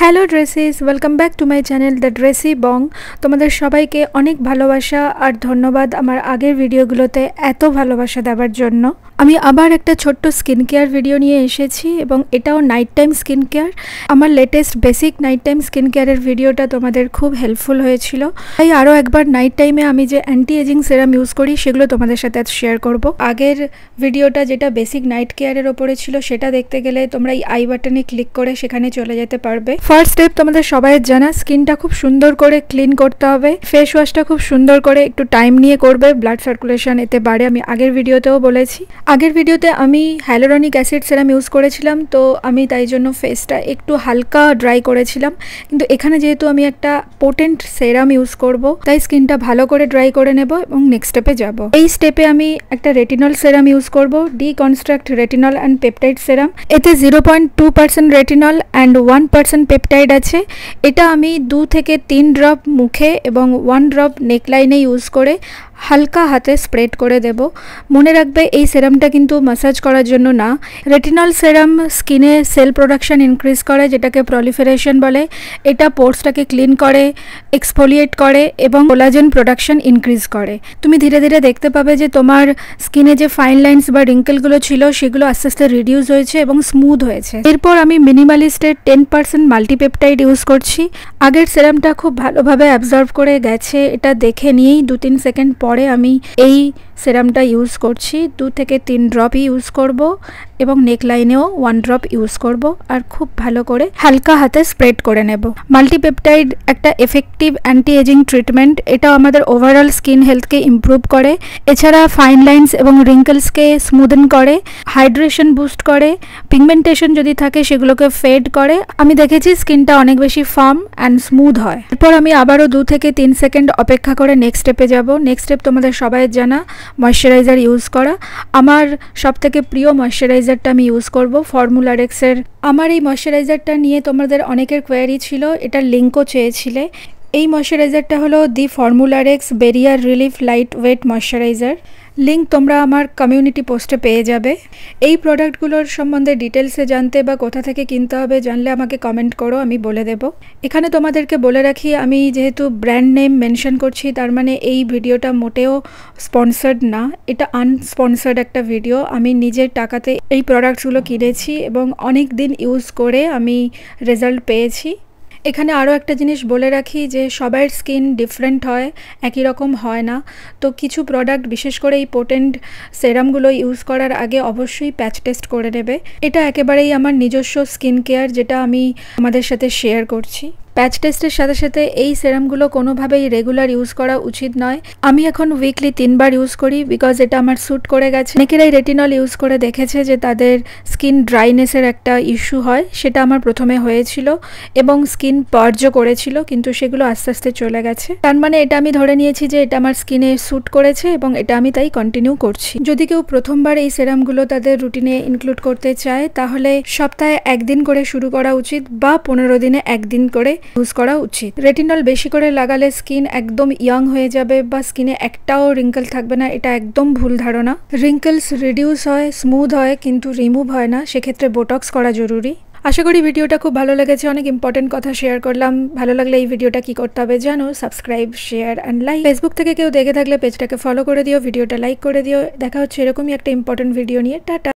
hello dressies welcome back to my channel the dressy bong তোমাদের সবাইকে অনেক ভালোবাসা আর ধন্যবাদ আমার আগের ভিডিওগুলোতে এত ভালোবাসা দেওয়ার জন্য আমি আবার একটা ছোট্ট স্কিন কেয়ার ভিডিও নিয়ে এসেছি এবং এটাও নাইট টাইম স্কিন কেয়ার আমার latest basic night time skin কেয়ারের ভিডিওটা তোমাদের খুব হেল্পফুল হয়েছিল তাই আরও একবার নাইট টাইমে আমি যে অ্যান্টি এজিং সেরাম ইউজ করি সেগুলো তোমাদের সাথে আজ শেয়ার করব আগের ভিডিওটা যেটা বেসিক নাইট কেয়ারের ওপরে ছিল সেটা দেখতে গেলে তোমরা এই আই বাটনে ক্লিক করে সেখানে চলে যেতে পারবে ফার্স্ট স্টেপ তোমাদের সবাই জানা স্কিনটা খুব সুন্দর করে ক্লিন করতে হবে ফেস ওয়াশটা খুব সুন্দর করে একটু টাইম নিয়ে করবে ব্লাড সার্কুলেশন এতে বাড়ে আমি আগের ভিডিওতেও বলেছি আগের ভিডিওতে আমি হ্যালোরনিক অ্যাসিড সেরাম ইউজ করেছিলাম তো আমি তাই জন্য ফেসটা একটু হালকা ড্রাই করেছিলাম কিন্তু এখানে যেহেতু আমি একটা পোটেন্ট সেরাম ইউজ করব তাই স্কিনটা ভালো করে ড্রাই করে নেব এবং নেক্সট স্টেপে যাব এই স্টেপে আমি একটা রেটিনল সেরাম ইউজ করব deconstruct retinol and peptide serum এতে zero point two percent retinol and one percent peptide আছে এটা আমি দু থেকে তিন ড্রপ মুখে এবং ওয়ান ড্রপ নেকলাইনে ইউজ করে হালকা হাতে স্প্রেড করে দেব মনে রাখবে এই সেরামটা কিন্তু ম্যাসাজ করার জন্য না রেটিনল সেরাম স্কিনে সেল প্রোডাকশান ইনক্রিজ করে যেটাকে প্রলিফেরেশন বলে এটা পোর্সটাকে ক্লিন করে এক্সফোলিয়েট করে এবং কোলাজেন প্রোডাকশান ইনক্রিজ করে তুমি ধীরে ধীরে দেখতে পাবে যে তোমার স্কিনে যে ফাইন লাইন্স বা রিঙ্কেলগুলো ছিল সেগুলো আস্তে আস্তে রিডিউস হয়েছে এবং স্মুথ হয়েছে এরপর আমি মিনিমালিস্টের টেন পার্সেন্ট মাল্টিপেপটাইড ইউজ করছি আগের সেরামটা খুব ভালোভাবে অ্যাবজর্ভ করে গেছে এটা দেখে নিয়েই দু তিন সেকেন্ড পরে আমি এই সেরামটা ইউজ করছি দু থেকে তিন ড্রপই ইউজ করব এবং নেকলাইনেও ওয়ান ড্রপ ইউজ করব আর খুব ভালো করে হালকা হাতে স্প্রেড করে নেব মাল্টিপেপটাইড একটা এফেক্টিভ অ্যান্টি এজিং ট্রিটমেন্ট এটাও আমাদের ওভারঅল স্কিন হেলথকে ইম্প্রুভ করে এছাড়া ফাইন লাইন্স এবং রিঙ্কলসকে স্মুদন করে হাইড্রেশন বুস্ট করে পিগমেন্টেশন যদি থাকে সেগুলোকে ফেড করে আমি দেখেছি স্কিনটা অনেক বেশি ফার্ম অ্যান্ড স্মুথ হয় এরপর আমি আবারও দু থেকে তিন সেকেন্ড অপেক্ষা করে নেক্সট স্টেপে যাব নেক্সট স্টেপ তোমাদের সবাই জানা ময়শ্চারাইজার ইউজ করা আমার সবথেকে প্রিয় ময়শ্চারাইজারটা আমি ইউজ করব ফর্মুলার এক্সের আমার এই ময়শ্চারাইজারটা নিয়ে তোমাদের অনেকের কোয়ারি ছিল এটার লিঙ্কও চেয়েছিলে এই ময়শ্চারাইজারটা হলো the Formularx barrier relief lightweight moisturiser link তোমরা আমার কমিউনিটি পোস্টে পেয়ে যাবে এই প্রোডাক্টগুলোর সম্বন্ধে ডিটেলসে জানতে বা কোথা থেকে কিনতে হবে জানলে আমাকে কমেন্ট করো আমি বলে দেব এখানে তোমাদেরকে বলে রাখি আমি যেহেতু ব্র্যান্ড নেম মেনশন করছি তার মানে এই ভিডিওটা মোটেও স্পন্সার্ড না এটা আনস্পন্সার্ড একটা ভিডিও আমি নিজের টাকাতে এই প্রোডাক্টসগুলো কিনেছি এবং অনেক দিন ইউজ করে আমি রেজাল্ট পেয়েছি এখানে আরও একটা জিনিস বলে রাখি যে সবার স্কিন ডিফারেন্ট হয় একই রকম হয় না তো কিছু প্রোডাক্ট বিশেষ করে এই পোটেন্ট সেরামগুলো ইউজ করার আগে অবশ্যই প্যাচ টেস্ট করে নেবে এটা একেবারেই আমার নিজস্ব স্কিন কেয়ার যেটা আমি আমাদের সাথে শেয়ার করছি প্যাচ টেস্টের সাথে সাথে এই সেরামগুলো কোনোভাবেই রেগুলার ইউজ করা উচিত নয় আমি এখন উইকলি তিনবার ইউজ করি বিকজ এটা আমার স্যুট করে গেছে অনেকেরাই রেটিনল ইউজ করে দেখেছে যে তাদের স্কিন ড্রাইনেসের একটা ইস্যু হয় সেটা আমার প্রথমে হয়েছিল এবং স্কিন পর্য করেছিল কিন্তু সেগুলো আস্তে আস্তে চলে গেছে তার মানে এটা আমি ধরে নিয়েছি যে এটা আমার স্কিনে স্যুট করেছে এবং এটা আমি তাই কন্টিনিউ করছি যদি কেউ প্রথমবার এই সেরামগুলো তাদের রুটিনে ইনক্লুড করতে চায় তাহলে সপ্তাহে একদিন করে শুরু করা উচিত বা পনেরো দিনে একদিন করে ইউজ করা উচিত রেটিনল বেশি করে লাগালে স্কিন একদম ইয়াং হয়ে যাবে বা স্কিনে একটাও রিঙ্কেল থাকবে না এটা একদম ভুল ধারণা রিঙ্কেলস রিডিউস হয় স্মুথ হয় কিন্তু রিমুভ হয় না সেক্ষেত্রে বোটক্স করা জরুরি আশা করি ভিডিওটা খুব ভালো লেগেছে অনেক ইম্পর্টেন্ট কথা শেয়ার করলাম ভালো লাগলে এই ভিডিওটা কি করতে হবে জানো subscribe share and like Facebook থেকে কেউ দেখে থাকলে পেজটাকে ফলো করে দিও ভিডিওটা লাইক করে দিও দেখা হচ্ছে এরকমই একটা ইম্পর্টেন্ট ভিডিও নিয়ে টাটা